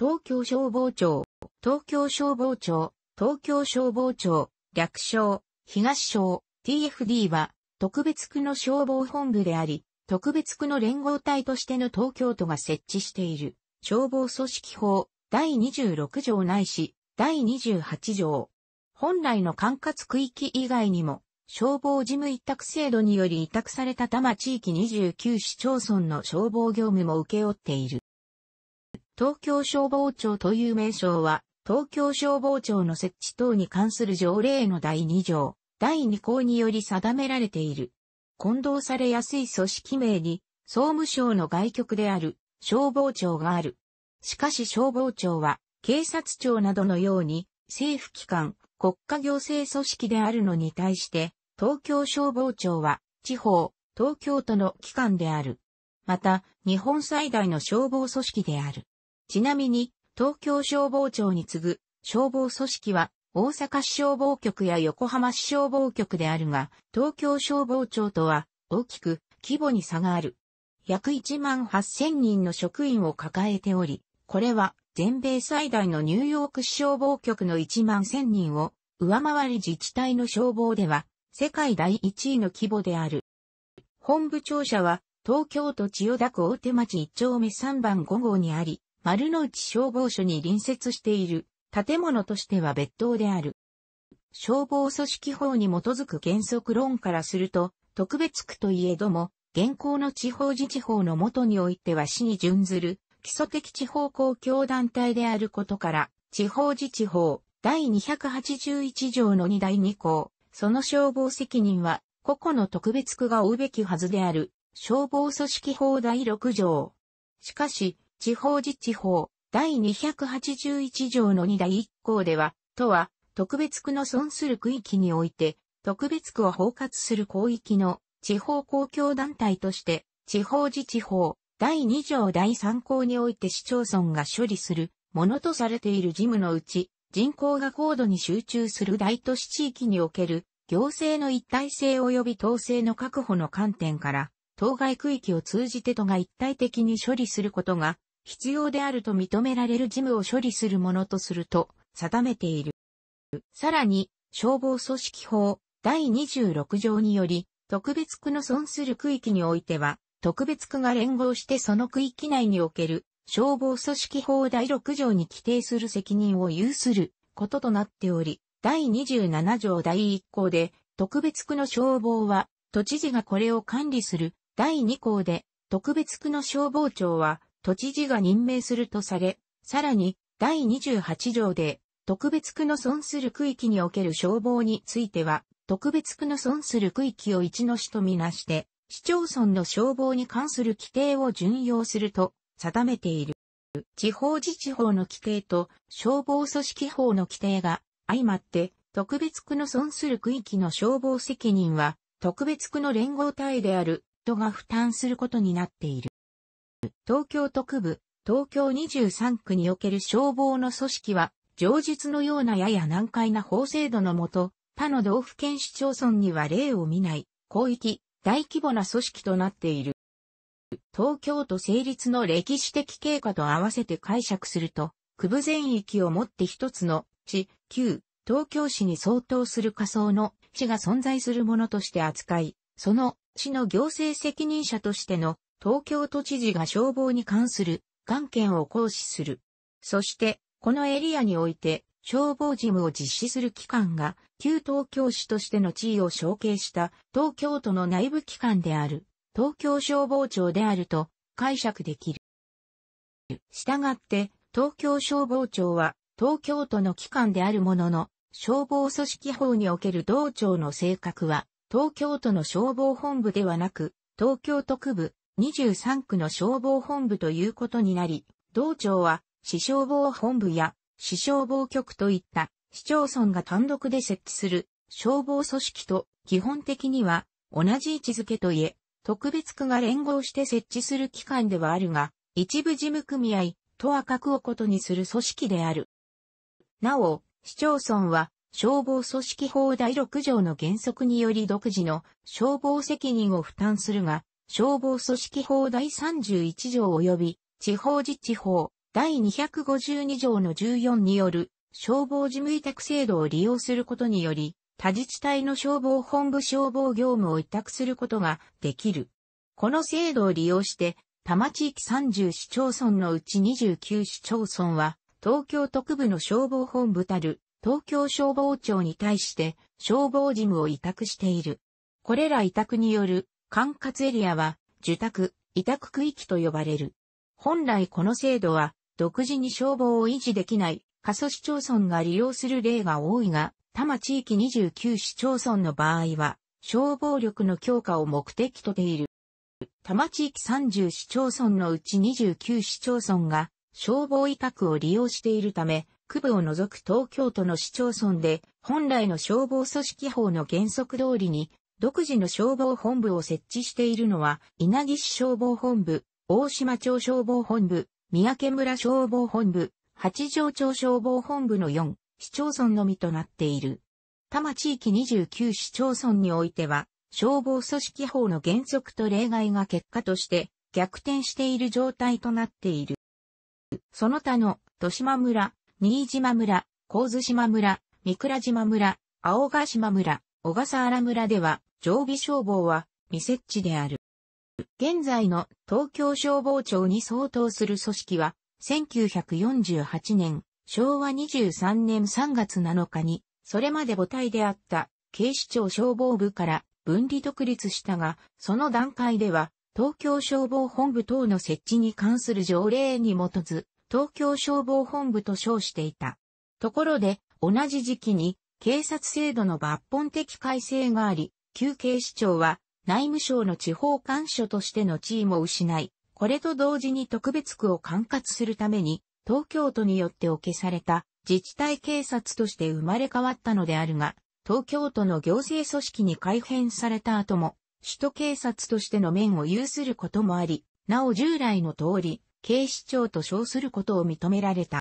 東京消防庁、東京消防庁、東京消防庁、略称、東省、TFD は、特別区の消防本部であり、特別区の連合体としての東京都が設置している、消防組織法、第26条ないし、第28条。本来の管轄区域以外にも、消防事務委託制度により委託された多摩地域29市町村の消防業務も受け負っている。東京消防庁という名称は、東京消防庁の設置等に関する条例の第2条、第2項により定められている。混同されやすい組織名に、総務省の外局である、消防庁がある。しかし消防庁は、警察庁などのように、政府機関、国家行政組織であるのに対して、東京消防庁は、地方、東京都の機関である。また、日本最大の消防組織である。ちなみに、東京消防庁に次ぐ消防組織は大阪市消防局や横浜市消防局であるが、東京消防庁とは大きく規模に差がある。約1万8000人の職員を抱えており、これは全米最大のニューヨーク市消防局の1万1000人を上回り自治体の消防では世界第1位の規模である。本部庁舎は東京都千代田区大手町1丁目3番5号にあり、丸の内消防署に隣接している建物としては別当である。消防組織法に基づく原則論からすると、特別区といえども、現行の地方自治法のもとにおいては市に準ずる基礎的地方公共団体であることから、地方自治法第281条の2第2項、その消防責任は個々の特別区が負うべきはずである消防組織法第6条。しかし、地方自治法、第281条の2第1項では、都は、特別区の損する区域において、特別区を包括する広域の地方公共団体として、地方自治法、第2条第3項において市町村が処理するものとされている事務のうち、人口が高度に集中する大都市地域における行政の一体性及び統制の確保の観点から、当該区域を通じて都が一体的に処理することが必要であると認められる事務を処理するものとすると定めている。さらに、消防組織法第26条により、特別区の損する区域においては、特別区が連合してその区域内における消防組織法第6条に規定する責任を有することとなっており、第27条第1項で、特別区の消防は、都知事がこれを管理する第2項で、特別区の消防庁は、都知事が任命するとされ、さらに、第28条で、特別区の損する区域における消防については、特別区の損する区域を一の市とみなして、市町村の消防に関する規定を準用すると定めている。地方自治法の規定と消防組織法の規定が相まって、特別区の損する区域の消防責任は、特別区の連合体である、都が負担することになっている。東京特部、東京23区における消防の組織は、上述のようなやや難解な法制度のもと、他の道府県市町村には例を見ない、広域、大規模な組織となっている。東京都成立の歴史的経過と合わせて解釈すると、区部全域をもって一つの、地、旧、東京市に相当する仮想の市が存在するものとして扱い、その市の行政責任者としての東京都知事が消防に関する関係を行使する。そして、このエリアにおいて、消防事務を実施する機関が、旧東京市としての地位を承継した東京都の内部機関である、東京消防庁であると解釈できる。したがって、東京消防庁は、東京都の機関であるものの、消防組織法における道庁の性格は、東京都の消防本部ではなく、東京都区部、23区の消防本部ということになり、道庁は市消防本部や市消防局といった市町村が単独で設置する消防組織と基本的には同じ位置づけといえ、特別区が連合して設置する機関ではあるが、一部事務組合とは格をことにする組織である。なお、市町村は消防組織法第6条の原則により独自の消防責任を負担するが、消防組織法第31条及び、地方自治法第252条の14による消防事務委託制度を利用することにより、他自治体の消防本部消防業務を委託することができる。この制度を利用して、多摩地域30市町村のうち29市町村は、東京特部の消防本部たる東京消防庁に対して消防事務を委託している。これら委託による管轄エリアは、受託、委託区域と呼ばれる。本来この制度は、独自に消防を維持できない、過疎市町村が利用する例が多いが、多摩地域29市町村の場合は、消防力の強化を目的とている。多摩地域30市町村のうち29市町村が、消防委託を利用しているため、区部を除く東京都の市町村で、本来の消防組織法の原則通りに、独自の消防本部を設置しているのは、稲城市消防本部、大島町消防本部、三宅村消防本部、八丈町消防本部の4市町村のみとなっている。多摩地域29市町村においては、消防組織法の原則と例外が結果として逆転している状態となっている。その他の、豊島村、新島村、神津島村、三倉島村、青ヶ島村、小笠原村では、常備消防は未設置である。現在の東京消防庁に相当する組織は、1948年、昭和23年3月7日に、それまで母体であった警視庁消防部から分離独立したが、その段階では、東京消防本部等の設置に関する条例に基づ、東京消防本部と称していた。ところで、同じ時期に警察制度の抜本的改正があり、旧警視庁は内務省の地方官所としての地位も失い、これと同時に特別区を管轄するために、東京都によってお消された自治体警察として生まれ変わったのであるが、東京都の行政組織に改変された後も、首都警察としての面を有することもあり、なお従来の通り、警視庁と称することを認められた。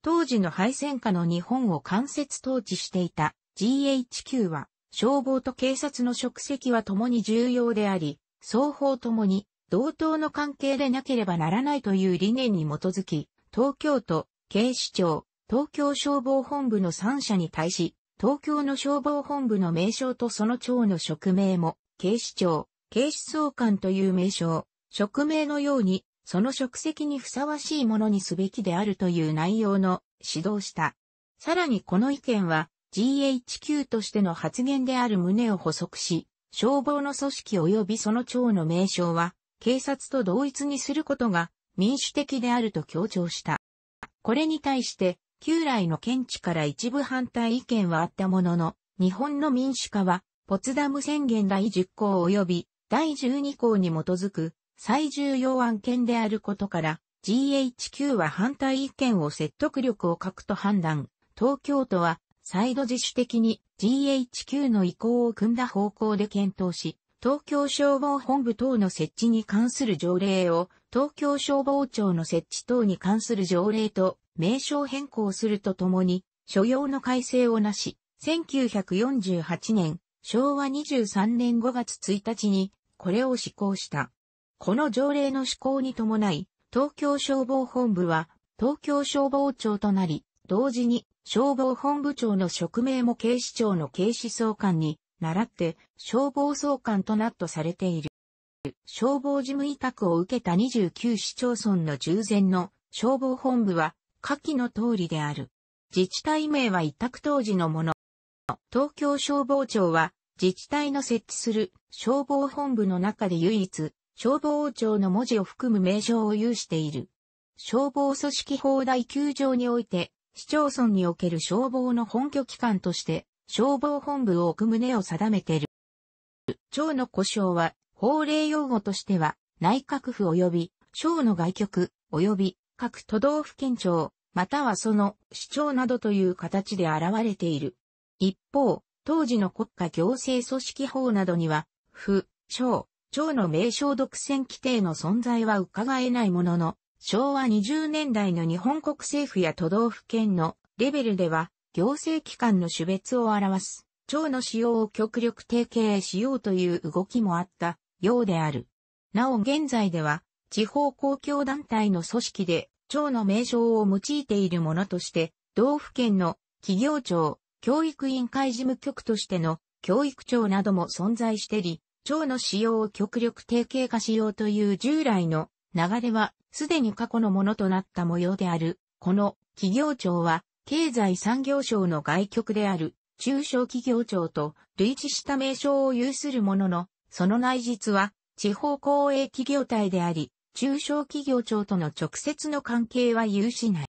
当時の敗戦下の日本を間接統治していた GHQ は消防と警察の職責は共に重要であり、双方ともに同等の関係でなければならないという理念に基づき、東京都、警視庁、東京消防本部の3社に対し、東京の消防本部の名称とその庁の職名も、警視庁、警視総監という名称、職名のように、その職責にふさわしいものにすべきであるという内容の指導した。さらにこの意見は、GHQ としての発言である旨を補足し、消防の組織及びその長の名称は、警察と同一にすることが民主的であると強調した。これに対して、旧来の検知から一部反対意見はあったものの、日本の民主化は、ポツダム宣言第10項及び第12項に基づく最重要案件であることから、GHQ は反対意見を説得力を欠くと判断、東京都は再度自主的に GHQ の意向を組んだ方向で検討し、東京消防本部等の設置に関する条例を東京消防庁の設置等に関する条例と名称変更するとともに、所要の改正をなし、1948年、昭和23年5月1日に、これを施行した。この条例の施行に伴い、東京消防本部は、東京消防庁となり、同時に消防本部長の職名も警視庁の警視総監に、習って、消防総監となっとされている。消防事務委託を受けた29市町村の従前の消防本部は、下記の通りである。自治体名は委託当時のもの。東京消防庁は、自治体の設置する消防本部の中で唯一、消防庁の文字を含む名称を有している。消防組織法第9条において、市町村における消防の本拠機関として、消防本部を置く旨を定めている。町の故障は、法令用語としては、内閣府及び、省の外局、及び、各都道府県庁、またはその市長などという形で現れている。一方、当時の国家行政組織法などには、府、省、庁の名称独占規定の存在は伺えないものの、昭和20年代の日本国政府や都道府県のレベルでは、行政機関の種別を表す、庁の使用を極力提携しようという動きもあったようである。なお現在では、地方公共団体の組織で、庁の名称を用いているものとして、道府県の企業庁、教育委員会事務局としての教育庁なども存在してり、庁の使用を極力提携化しようという従来の流れはすでに過去のものとなった模様である。この企業庁は経済産業省の外局である中小企業庁と類似した名称を有するものの、その内実は地方公営企業体であり、中小企業庁との直接の関係は有しない。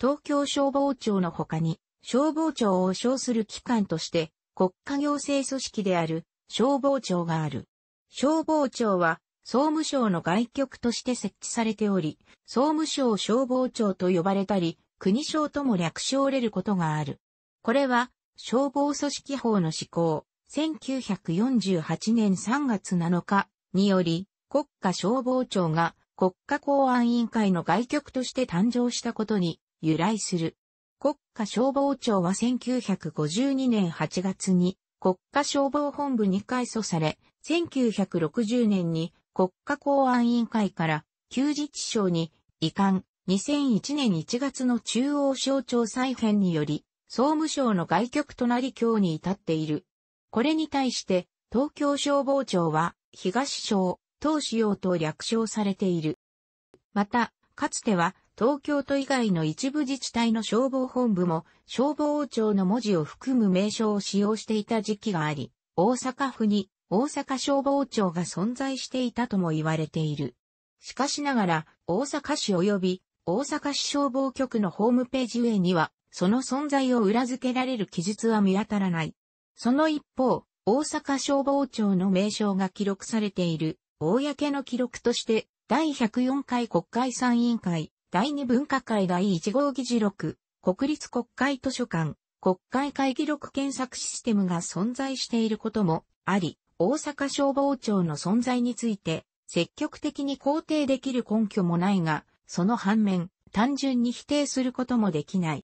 東京消防庁の他に、消防庁を称する機関として、国家行政組織である消防庁がある。消防庁は総務省の外局として設置されており、総務省消防庁と呼ばれたり、国省とも略称れることがある。これは、消防組織法の施行、1948年3月7日により、国家消防庁が国家公安委員会の外局として誕生したことに由来する。国家消防庁は1952年8月に国家消防本部に改組され、1960年に国家公安委員会から休日賞に移管2001年1月の中央省庁再編により総務省の外局となり今日に至っている。これに対して東京消防庁は東省、東市用と略称されている。また、かつては東京都以外の一部自治体の消防本部も消防庁の文字を含む名称を使用していた時期があり、大阪府に大阪消防庁が存在していたとも言われている。しかしながら、大阪市及び大阪市消防局のホームページ上には、その存在を裏付けられる記述は見当たらない。その一方、大阪消防庁の名称が記録されている、公の記録として、第104回国会参院会、第2文化会第1号議事録、国立国会図書館、国会会議録検索システムが存在していることもあり、大阪消防庁の存在について、積極的に肯定できる根拠もないが、その反面、単純に否定することもできない。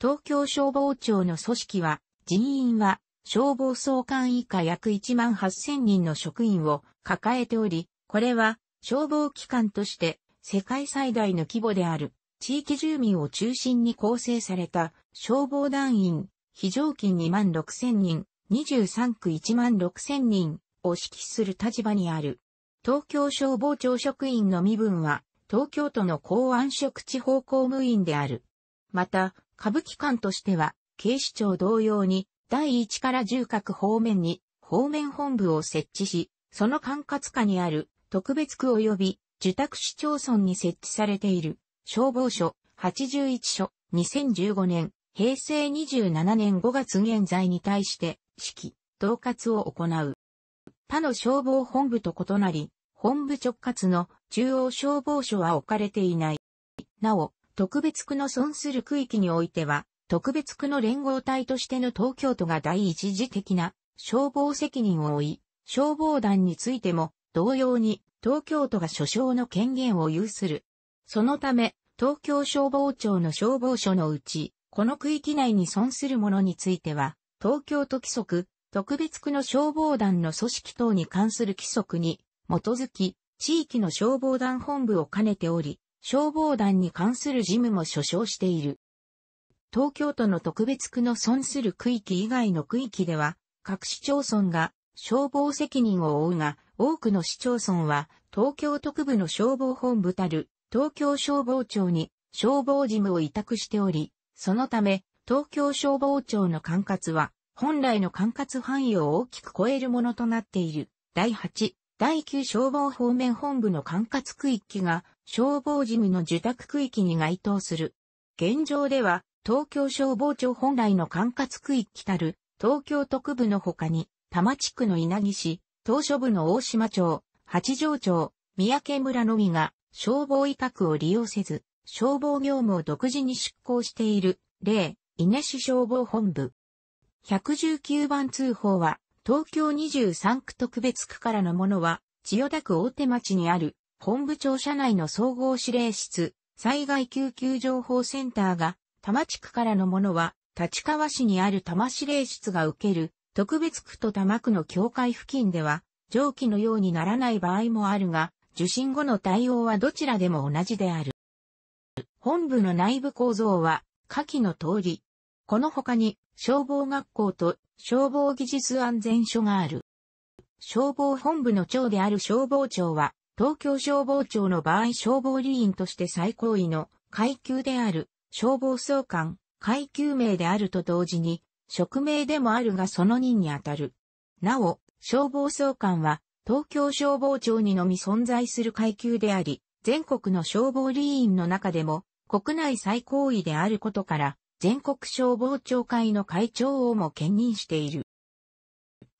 東京消防庁の組織は、人員は消防総監以下約1万8000人の職員を抱えており、これは消防機関として世界最大の規模である地域住民を中心に構成された消防団員、非常勤2万6000人、23区1万6000人を指揮する立場にある。東京消防庁職員の身分は、東京都の公安職地方公務員である。また、歌舞伎館としては、警視庁同様に、第1から10各方面に、方面本部を設置し、その管轄下にある、特別区及び、受託市町村に設置されている、消防署、81署、2015年、平成27年5月現在に対して、指揮、統括を行う。他の消防本部と異なり、本部直轄の中央消防署は置かれていない。なお、特別区の損する区域においては、特別区の連合体としての東京都が第一次的な消防責任を負い、消防団についても同様に東京都が所掌の権限を有する。そのため、東京消防庁の消防署のうち、この区域内に損するものについては、東京都規則、特別区の消防団の組織等に関する規則に基づき、地域の消防団本部を兼ねており、消防団に関する事務も所掌している。東京都の特別区の損する区域以外の区域では、各市町村が消防責任を負うが、多くの市町村は東京特部の消防本部たる東京消防庁に消防事務を委託しており、そのため東京消防庁の管轄は、本来の管轄範囲を大きく超えるものとなっている、第8、第9消防方面本部の管轄区域が、消防事務の受託区域に該当する。現状では、東京消防庁本来の管轄区域たる、東京特部の他に、多摩地区の稲城市、東諸部の大島町、八丈町、三宅村のみが、消防委託を利用せず、消防業務を独自に執行している、例、伊根市消防本部。119番通報は、東京23区特別区からのものは、千代田区大手町にある、本部庁舎内の総合指令室、災害救急情報センターが、多摩地区からのものは、立川市にある多摩指令室が受ける、特別区と多摩区の境界付近では、上記のようにならない場合もあるが、受信後の対応はどちらでも同じである。本部の内部構造は、下記の通り、この他に消防学校と消防技術安全所がある。消防本部の長である消防庁は、東京消防庁の場合消防理員として最高位の階級である消防総監階級名であると同時に、職名でもあるがその任にあたる。なお、消防総監は東京消防庁にのみ存在する階級であり、全国の消防理員の中でも国内最高位であることから、全国消防庁会の会長をも兼任している。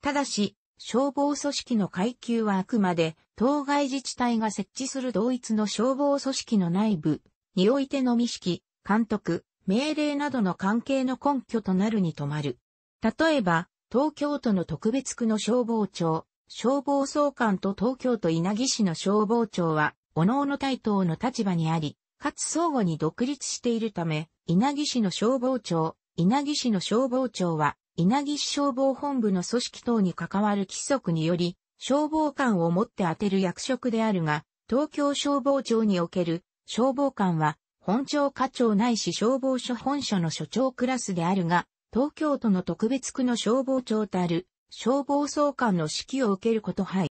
ただし、消防組織の階級はあくまで、当該自治体が設置する同一の消防組織の内部においてのみ指揮、監督、命令などの関係の根拠となるに止まる。例えば、東京都の特別区の消防庁、消防総監と東京都稲城市の消防庁は、各々対等の立場にあり、かつ相互に独立しているため、稲城市の消防庁、稲城市の消防庁は、稲城市消防本部の組織等に関わる規則により、消防官をもって当てる役職であるが、東京消防庁における消防官は、本庁課長ないし消防署本署の所長クラスであるが、東京都の特別区の消防庁たる消防総監の指揮を受けることはい。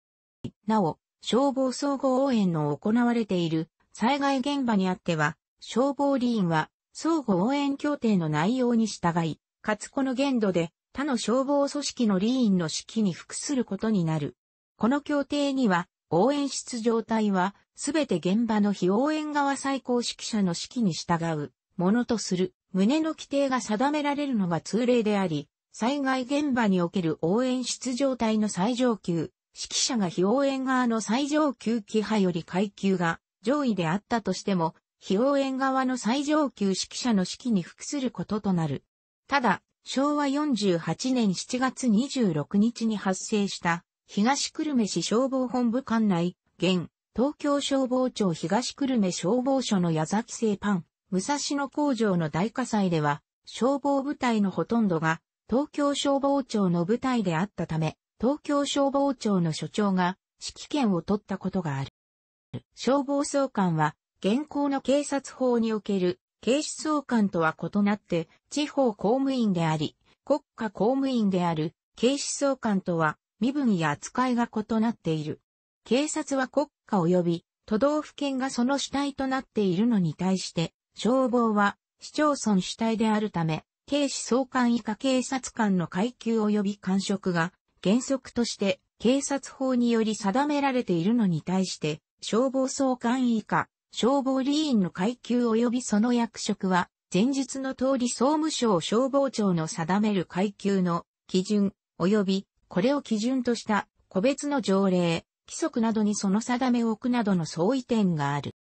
なお、消防総合応援の行われている災害現場にあっては、消防理員は相互応援協定の内容に従い、かつこの限度で他の消防組織の理員の指揮に服することになる。この協定には、応援出場隊は、すべて現場の非応援側最高指揮者の指揮に従う、ものとする、旨の規定が定められるのが通例であり、災害現場における応援出場隊の最上級、指揮者が非応援側の最上級規派より階級が上位であったとしても、非応援側の最上級指揮者の指揮に服することとなる。ただ、昭和48年7月26日に発生した東久留米市消防本部管内、現、東京消防庁東久留米消防署の矢崎製パン、武蔵野工場の大火災では、消防部隊のほとんどが、東京消防庁の部隊であったため、東京消防庁の所長が指揮権を取ったことがある。消防総監は、現行の警察法における警視総監とは異なって、地方公務員であり、国家公務員である警視総監とは身分や扱いが異なっている。警察は国家及び都道府県がその主体となっているのに対して、消防は市町村主体であるため、警視総監以下警察官の階級及び官職が原則として警察法により定められているのに対して、消防総監以下、消防理員の階級及びその役職は、前述の通り総務省消防庁の定める階級の基準、及びこれを基準とした個別の条例、規則などにその定めを置くなどの相違点がある。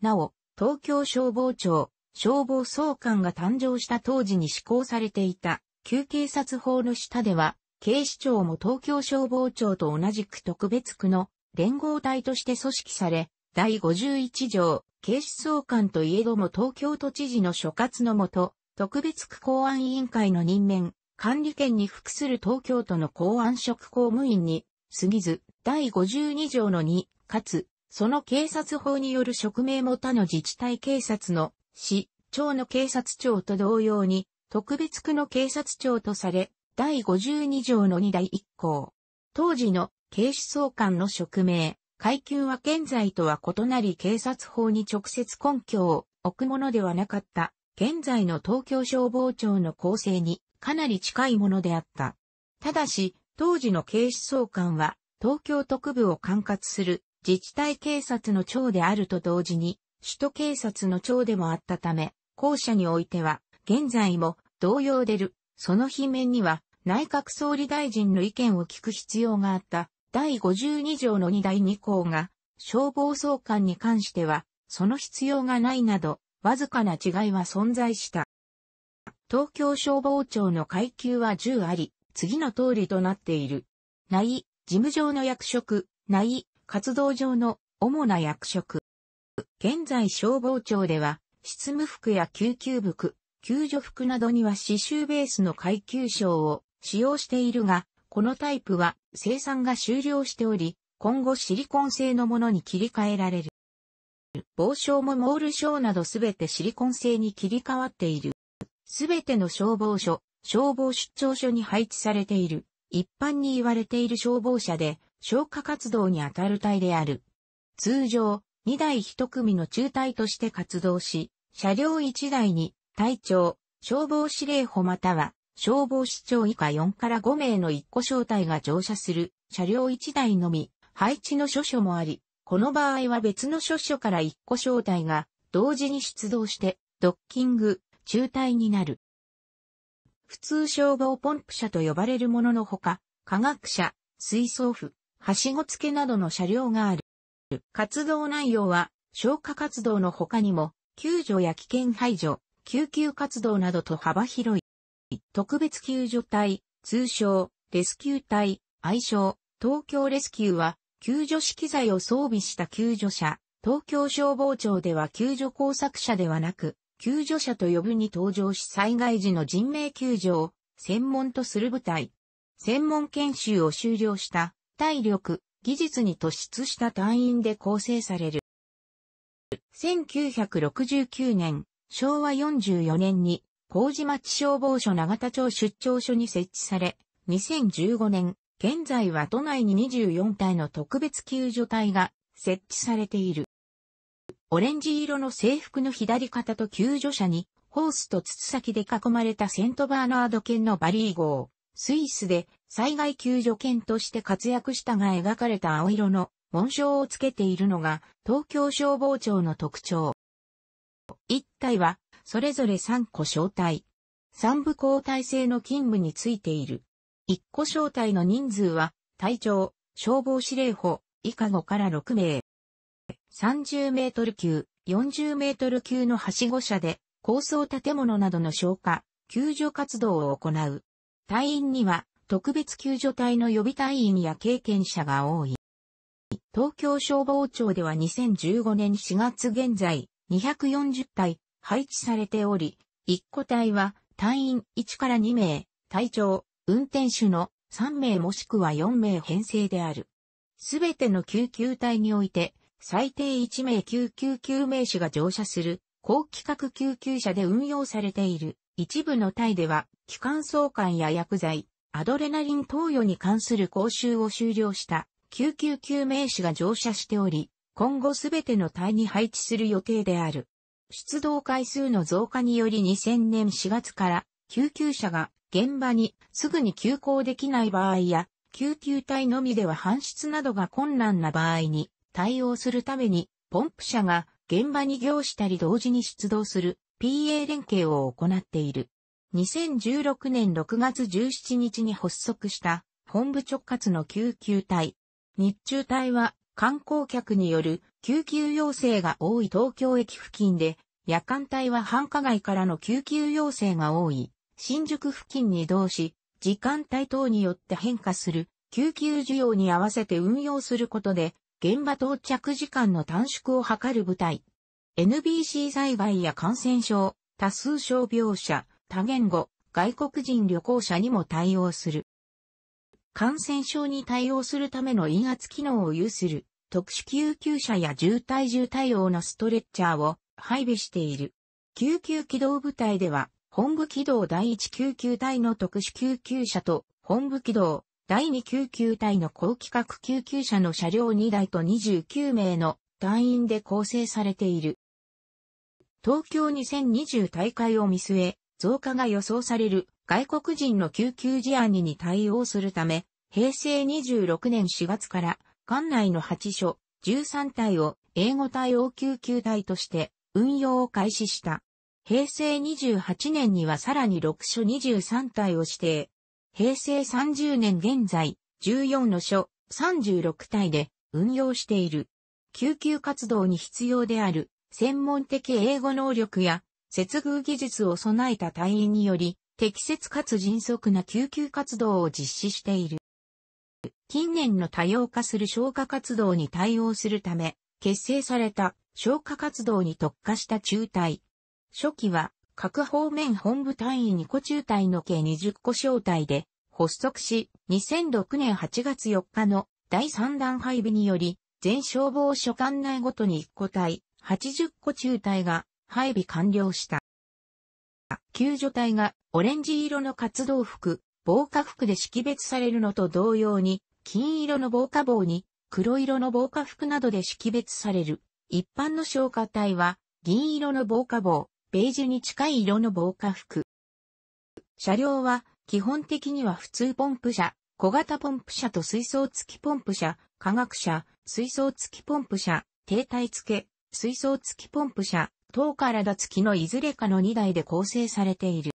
なお、東京消防庁、消防総監が誕生した当時に施行されていた、旧警察法の下では、警視庁も東京消防庁と同じく特別区の連合体として組織され、第51条、警視総監といえども東京都知事の所轄のもと、特別区公安委員会の任免、管理権に服する東京都の公安職公務員に、過ぎず、第52条の2、かつ、その警察法による職名も他の自治体警察の、市、町の警察庁と同様に、特別区の警察庁とされ、第52条の2第1項。当時の警視総監の職名、階級は現在とは異なり警察法に直接根拠を置くものではなかった。現在の東京消防庁の構成にかなり近いものであった。ただし、当時の警視総監は東京特部を管轄する自治体警察の長であると同時に、首都警察の長でもあったため、後者においては、現在も同様でる、その背面には内閣総理大臣の意見を聞く必要があった第52条の2第2項が、消防総監に関しては、その必要がないなど、わずかな違いは存在した。東京消防庁の階級は10あり、次の通りとなっている。内、事務上の役職、内、活動上の主な役職。現在消防庁では、執務服や救急服、救助服などには刺繍ベースの階級章を使用しているが、このタイプは生産が終了しており、今後シリコン製のものに切り替えられる。防傷もモール章などすべてシリコン製に切り替わっている。すべての消防署、消防出張所に配置されている。一般に言われている消防車で消火活動に当たる隊である。通常、2台1組の中隊として活動し、車両1台に隊長、消防司令補または消防士長以下4から5名の1個小隊が乗車する車両1台のみ、配置の諸書もあり、この場合は別の諸書から1個小隊が同時に出動して、ドッキング、中隊になる。普通消防ポンプ車と呼ばれるもののほか、科学車、水槽符、はしご付けなどの車両がある。活動内容は、消火活動の他にも、救助や危険排除、救急活動などと幅広い。特別救助隊、通称、レスキュー隊、愛称、東京レスキューは、救助資機材を装備した救助者、東京消防庁では救助工作者ではなく、救助者と呼ぶに登場し災害時の人命救助を専門とする部隊。専門研修を修了した体力、技術に突出した隊員で構成される。1969年、昭和44年に麹町消防署長田町出張所に設置され、2015年、現在は都内に24体の特別救助隊が設置されている。オレンジ色の制服の左肩と救助者に、ホースと筒先で囲まれたセントバーナード犬のバリー号、スイスで災害救助犬として活躍したが描かれた青色の紋章をつけているのが東京消防庁の特徴。一体はそれぞれ3個小隊。3部交代制の勤務についている。1個小隊の人数は、隊長、消防司令補、以下5から6名。30メートル級、40メートル級のはしご車で、高層建物などの消火、救助活動を行う。隊員には、特別救助隊の予備隊員や経験者が多い。東京消防庁では2015年4月現在、240隊、配置されており、1個体は隊員1から2名、隊長、運転手の3名もしくは4名編成である。すべての救急隊において、最低1名救急救命士が乗車する、高規格救急車で運用されている。一部の隊では、機関相関や薬剤、アドレナリン投与に関する講習を終了した救急救命士が乗車しており、今後すべての隊に配置する予定である。出動回数の増加により2000年4月から救急車が現場にすぐに急行できない場合や救急隊のみでは搬出などが困難な場合に対応するためにポンプ車が現場に行したり同時に出動する PA 連携を行っている。2016年6月17日に発足した本部直轄の救急隊。日中隊は観光客による救急要請が多い東京駅付近で、夜間帯は繁華街からの救急要請が多い、新宿付近に移動し、時間帯等によって変化する、救急需要に合わせて運用することで、現場到着時間の短縮を図る部隊。NBC 災害や感染症、多数傷病者、多言語、外国人旅行者にも対応する。感染症に対応するための陰圧機能を有する特殊救急車や渋滞重対応のストレッチャーを配備している。救急機動部隊では、本部機動第1救急隊の特殊救急車と、本部機動第2救急隊の高規格救急車の車両2台と29名の隊員で構成されている。東京2020大会を見据え、増加が予想される外国人の救急事案に対応するため、平成26年4月から館内の8所、13体を英語対応救急隊として運用を開始した。平成28年にはさらに6所23体を指定。平成30年現在、14の所36体で運用している。救急活動に必要である専門的英語能力や接遇技術を備えた隊員により適切かつ迅速な救急活動を実施している。近年の多様化する消火活動に対応するため、結成された消火活動に特化した中隊。初期は各方面本部単位2個中隊の計20個小隊で発足し、2006年8月4日の第3弾配備により、全消防署管内ごとに1個隊、80個中隊が配備完了した。救助隊がオレンジ色の活動服、防火服で識別されるのと同様に、金色の防火棒に黒色の防火服などで識別される。一般の消火隊は、銀色の防火棒、ベージュに近い色の防火服。車両は、基本的には普通ポンプ車、小型ポンプ車と水槽付きポンプ車、化学車、水槽付きポンプ車、停滞付け、水槽付きポンプ車、等から付きのいずれかの2台で構成されている。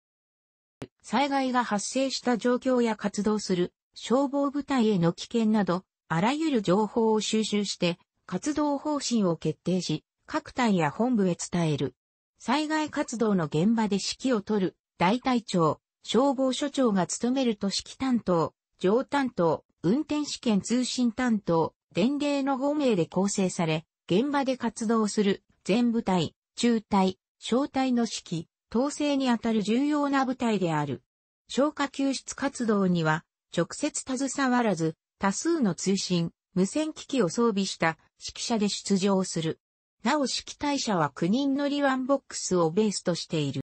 災害が発生した状況や活動する消防部隊への危険など、あらゆる情報を収集して、活動方針を決定し、各隊や本部へ伝える。災害活動の現場で指揮を取る、大隊長、消防署長が務める都指揮担当、上担当、運転試験通信担当、伝令の5名で構成され、現場で活動する、全部隊、中隊、小隊の指揮、統制にあたる重要な部隊である。消火救出活動には、直接携わらず、多数の通信、無線機器を装備した指揮者で出場する。なお指揮隊者は9人乗りワンボックスをベースとしている。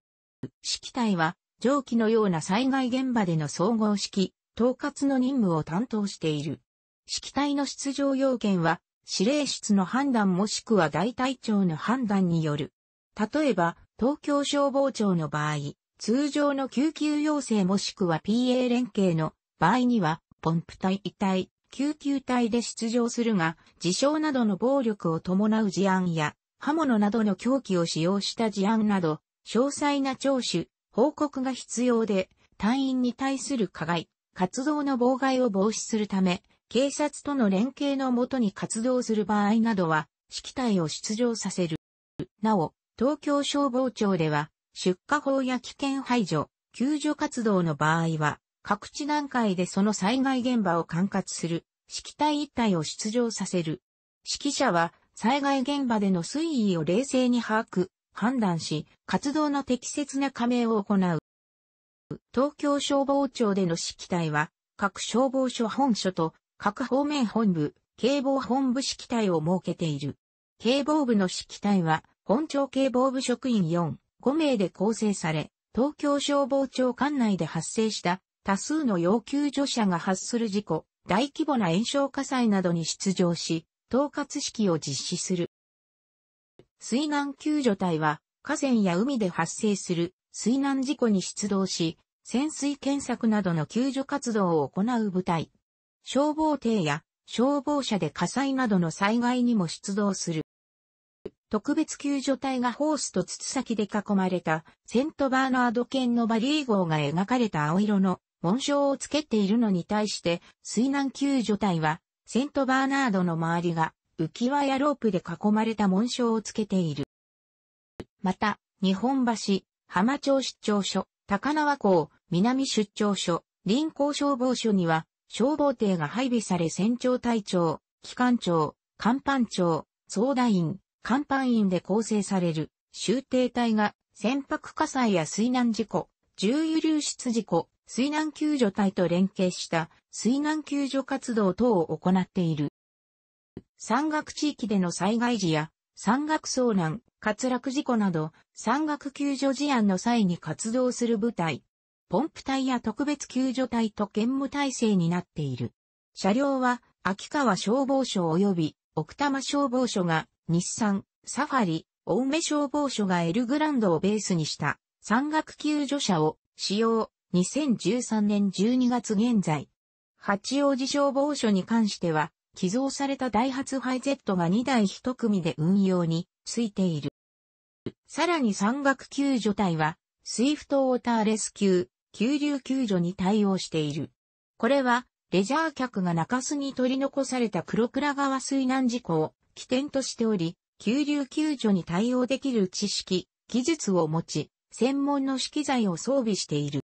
指揮隊は、上記のような災害現場での総合指揮、統括の任務を担当している。指揮隊の出場要件は、指令室の判断もしくは大隊長の判断による。例えば、東京消防庁の場合、通常の救急要請もしくは PA 連携の場合には、ポンプ隊、遺体、救急隊で出場するが、自傷などの暴力を伴う事案や、刃物などの凶器を使用した事案など、詳細な聴取、報告が必要で、隊員に対する加害、活動の妨害を防止するため、警察との連携のもとに活動する場合などは、指揮隊を出場させる。なお、東京消防庁では、出火法や危険排除、救助活動の場合は、各地段階でその災害現場を管轄する、指揮隊一体を出場させる。指揮者は、災害現場での推移を冷静に把握、判断し、活動の適切な加盟を行う。東京消防庁での指揮隊は、各消防署本署と各方面本部、警防本部指揮隊を設けている。警防部の指揮隊は、本庁警防部職員4、5名で構成され、東京消防庁管内で発生した多数の要救助者が発する事故、大規模な炎症火災などに出場し、統括式を実施する。水難救助隊は、河川や海で発生する水難事故に出動し、潜水検索などの救助活動を行う部隊。消防艇や消防車で火災などの災害にも出動する。特別救助隊がホースと筒先で囲まれたセントバーナード犬のバリー号が描かれた青色の紋章をつけているのに対して水難救助隊はセントバーナードの周りが浮き輪やロープで囲まれた紋章をつけている。また、日本橋、浜町出張所、高輪港、南出張所、臨港消防署には消防艇が配備され船長隊長、機関長、甲板長、総談員、甲板員で構成される終艇隊が船舶火災や水難事故、重油流出事故、水難救助隊と連携した水難救助活動等を行っている。山岳地域での災害時や山岳遭難、滑落事故など山岳救助事案の際に活動する部隊、ポンプ隊や特別救助隊と兼務体制になっている。車両は秋川消防署及び奥多摩消防署が日産、サファリ、青梅消防署がエルグランドをベースにした山岳救助車を使用2013年12月現在。八王子消防署に関しては寄贈されたダイハツハイゼットが2台1組で運用についている。さらに山岳救助隊はスイフトウォーターレスキュー、急流救助に対応している。これはレジャー客が中州に取り残された黒倉川水難事故を起点としており、急流救助に対応できる知識、技術を持ち、専門の資機材を装備している。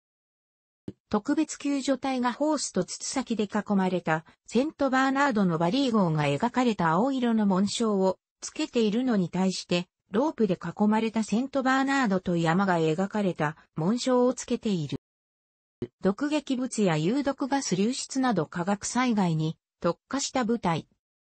特別救助隊がホースと筒先で囲まれたセントバーナードのバリー号が描かれた青色の紋章をつけているのに対して、ロープで囲まれたセントバーナードと山が描かれた紋章をつけている。毒劇物や有毒ガス流出など化学災害に特化した部隊。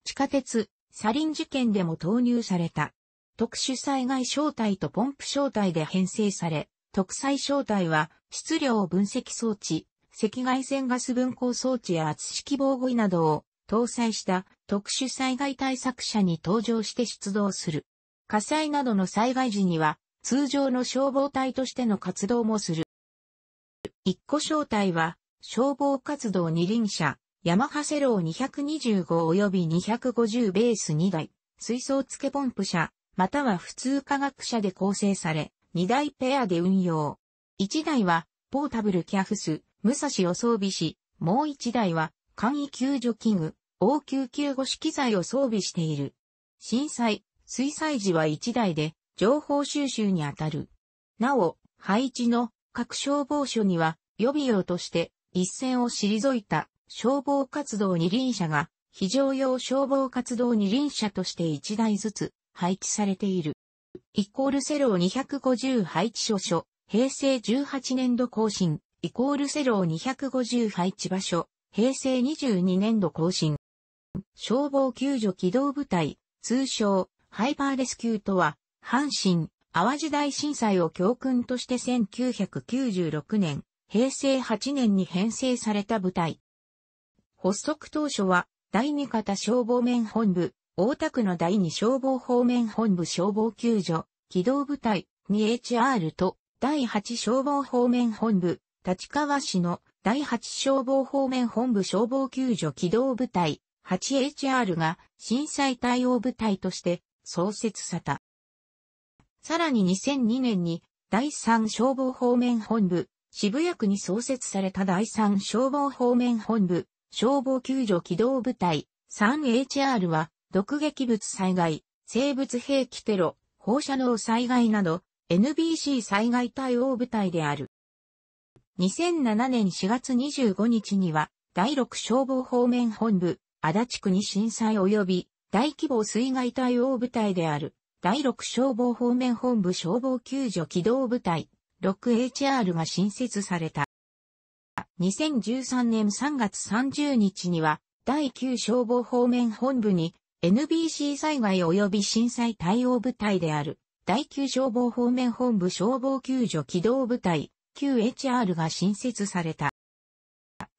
地下鉄、サリン事件でも投入された。特殊災害小隊とポンプ小隊で編成され、特災小隊は質量分析装置、赤外線ガス分光装置や圧式防護衣などを搭載した特殊災害対策車に登場して出動する。火災などの災害時には通常の消防隊としての活動もする。一個小隊は消防活動二輪車、ヤマハセロー225及び250ベース2台、水槽付けポンプ車、または普通科学車で構成され、2台ペアで運用。1台は、ポータブルキャフス、武蔵を装備し、もう1台は、簡易救助器具、応急救護士機材を装備している。震災、水災時は1台で、情報収集にあたる。なお、配置の各消防署には、予備用として、一線を退いた消防活動二輪車が非常用消防活動二輪車として一台ずつ配置されている。イコールセロー250配置所所、平成18年度更新、イコールセロー250配置場所、平成22年度更新。消防救助機動部隊、通称、ハイパーレスキューとは、阪神、淡路大震災を教訓として1996年、平成8年に編成された部隊。発足当初は、第2型消防面本部、大田区の第2消防方面本部消防救助、機動部隊、2HR と、第8消防方面本部、立川市の第8消防方面本部消防救助機動部隊、8HR が震災対応部隊として創設された。さらに2002年に第3消防方面本部、渋谷区に創設された第3消防方面本部、消防救助機動部隊 3HR は、毒撃物災害、生物兵器テロ、放射能災害など、NBC 災害対応部隊である。2007年4月25日には、第6消防方面本部、足立区に震災及び大規模水害対応部隊である、第6消防方面本部消防救助機動部隊、6HR が新設された。2013年3月30日には、第9消防方面本部に、NBC 災害及び震災対応部隊である、第9消防方面本部消防救助機動部隊、QHR が新設された。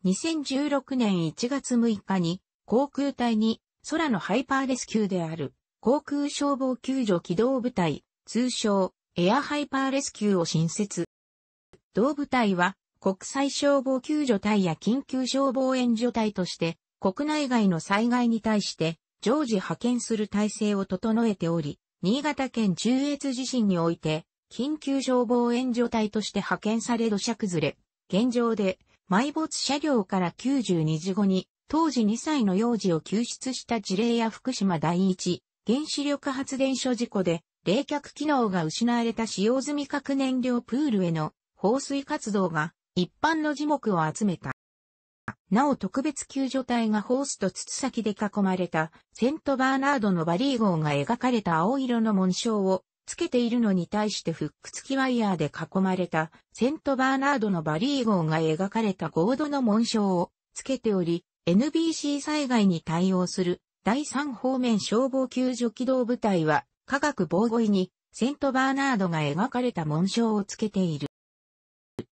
2016年1月6日に、航空隊に、空のハイパーレスキューである、航空消防救助機動部隊、通称、エアハイパーレスキューを新設。同部隊は、国際消防救助隊や緊急消防援助隊として、国内外の災害に対して、常時派遣する体制を整えており、新潟県中越地震において、緊急消防援助隊として派遣され土砂崩れ、現状で、埋没車両から92時後に、当時2歳の幼児を救出した事例や福島第一原子力発電所事故で冷却機能が失われた使用済み核燃料プールへの放水活動が一般の樹木を集めた。なお特別救助隊がホースと筒先で囲まれたセントバーナードのバリー号が描かれた青色の紋章をつけているのに対してフック付きワイヤーで囲まれたセントバーナードのバリー号が描かれたゴードの紋章をつけており NBC 災害に対応する第3方面消防救助機動部隊は科学防護衣にセントバーナードが描かれた紋章をつけている。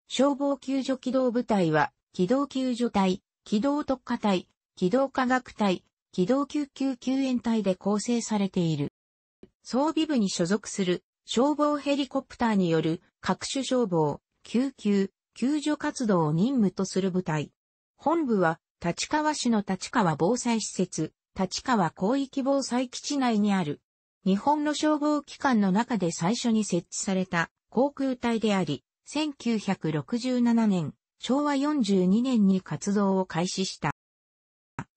消防救助機動部隊は、機動救助隊、機動特化隊、機動科学隊、機動救急救援隊で構成されている。装備部に所属する消防ヘリコプターによる各種消防、救急、救助活動を任務とする部隊。本部は立川市の立川防災施設、立川広域防災基地内にある。日本の消防機関の中で最初に設置された航空隊であり、1967年、昭和42年に活動を開始した。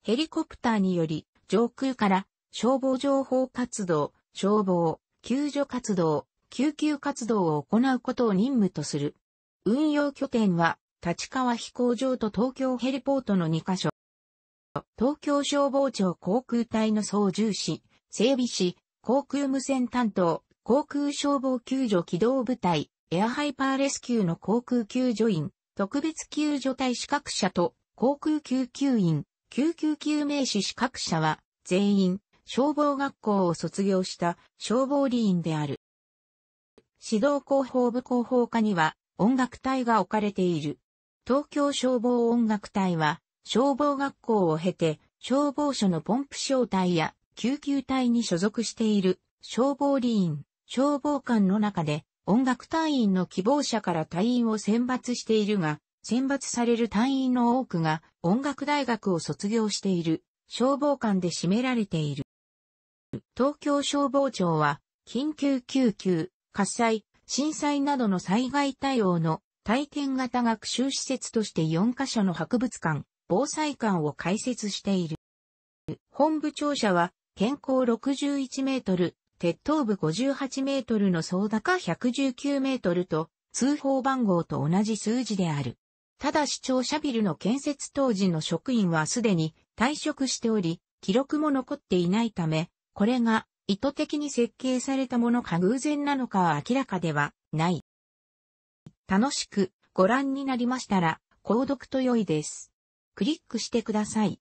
ヘリコプターにより、上空から消防情報活動、消防、救助活動、救急活動を行うことを任務とする。運用拠点は、立川飛行場と東京ヘリポートの2カ所。東京消防庁航空隊の操縦士、整備士、航空無線担当、航空消防救助機動部隊、エアハイパーレスキューの航空救助員、特別救助隊資格者と航空救急員、救急救命士資格者は全員消防学校を卒業した消防理員である。指導広報部広報課には音楽隊が置かれている。東京消防音楽隊は消防学校を経て消防署のポンプ小隊や救急隊に所属している消防理員、消防官の中で音楽隊員の希望者から隊員を選抜しているが、選抜される隊員の多くが音楽大学を卒業している消防官で占められている。東京消防庁は緊急救急、火災、震災などの災害対応の体験型学習施設として4カ所の博物館、防災館を開設している。本部庁舎は、健康61メートル、鉄塔部58メートルの総高119メートルと、通報番号と同じ数字である。ただ視庁舎ビルの建設当時の職員はすでに退職しており、記録も残っていないため、これが意図的に設計されたものか偶然なのかは明らかではない。楽しくご覧になりましたら、購読と良いです。クリックしてください。